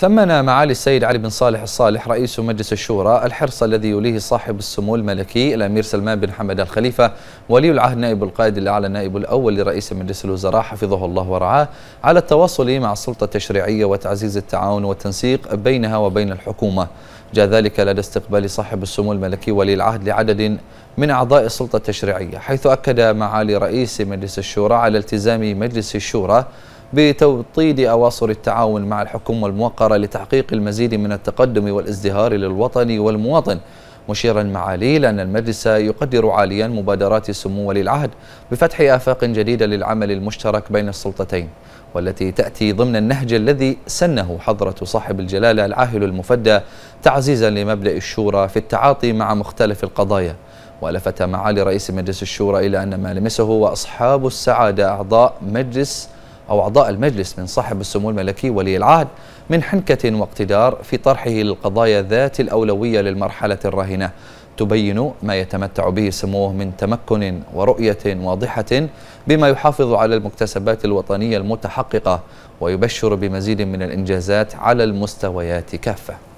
ثمن معالي السيد علي بن صالح الصالح رئيس مجلس الشورى الحرص الذي يليه صاحب السمو الملكي الأمير سلمان بن حمد الخليفة ولي العهد نائب القائد الأعلى نائب الأول لرئيس مجلس الوزراء حفظه الله ورعاه على التواصل مع السلطة التشريعية وتعزيز التعاون والتنسيق بينها وبين الحكومة جاء ذلك لدى استقبال صاحب السمو الملكي ولي العهد لعدد من أعضاء السلطة التشريعية حيث أكد معالي رئيس مجلس الشورى على التزام مجلس الشورى بتوطيد أواصر التعاون مع الحكومة الموقرة لتحقيق المزيد من التقدم والازدهار للوطن والمواطن مشيرا معالي أن المجلس يقدر عاليا مبادرات سمو ولي العهد بفتح آفاق جديدة للعمل المشترك بين السلطتين والتي تأتي ضمن النهج الذي سنه حضرة صاحب الجلالة العاهل المفدى تعزيزا لمبدأ الشورى في التعاطي مع مختلف القضايا ولفت معالي رئيس مجلس الشورى إلى أن ما لمسه وأصحاب السعادة أعضاء مجلس أو أعضاء المجلس من صاحب السمو الملكي ولي العهد من حنكة واقتدار في طرحه للقضايا ذات الأولوية للمرحلة الراهنة تبين ما يتمتع به سموه من تمكن ورؤية واضحة بما يحافظ على المكتسبات الوطنية المتحققة ويبشر بمزيد من الإنجازات على المستويات كافة